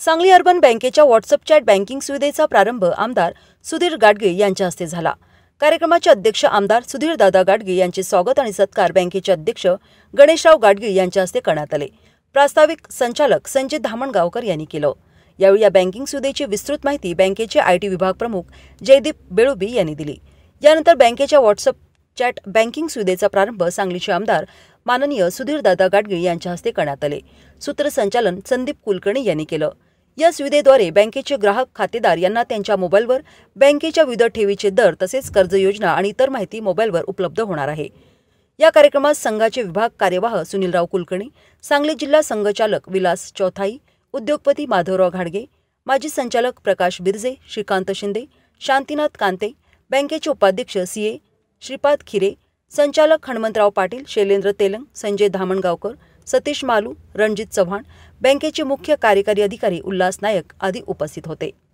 Sangli urban बँकेच्या WhatsApp chat banking सुविधेचा प्रारंभ आमदार सुधीर गाडगे यांच्या हस्ते झाला कार्यक्रमाचे अध्यक्ष आमदार सुधीर दादा गाडगे यांचे स्वागत आणि सत्कार बँकेचे अध्यक्ष गणेशराव गाडगे यांच्या हस्ते करण्यात आले प्रास्ताविक संचालक संजय धामणगावकर यांनी केलं यावेळी या बँकिंग सुविधेची विस्तृत माहिती बँकेचे आयटी विभाग प्रमुख जयदीप बेळुबी यांनी दिली यानंतर बँकेच्या व्हॉट्सअप चॅट बँकिंग सुविधेचा प्रारंभ सांगलीचे आमदार माननीय सुधीरदादा गाडगे यांच्या हस्ते करण्यात आले सूत्रसंचालन संदीप कुलकर्णी यांनी केलं या सुविधेद्वारे बँकेचे ग्राहक खातेदार यांना त्यांच्या मोबाईलवर बँकेच्या विविध ठेवीचे दर तसेच कर्ज योजना आणि इतर माहिती मोबाईलवर उपलब्ध होणार आहे या कार्यक्रमात संघाचे विभाग कार्यवाह सुनीलराव कुलकर्णी सांगली जिल्हा संघचालक विलास चौथाई उद्योगपती माधवराव घाडगे माजी संचालक प्रकाश बिरजे श्रीकांत शिंदे शांतीनाथ कांते बँकेचे उपाध्यक्ष सी श्रीपाद खिरे संचालक हणमंतराव पाटील शैलेंद्र तेलंग संजय धामणगावकर सतीश मालू रणजित चव्हाण बँकेचे मुख्य कार्यकारी अधिकारी उल्हास नायक आदी उपस्थित होते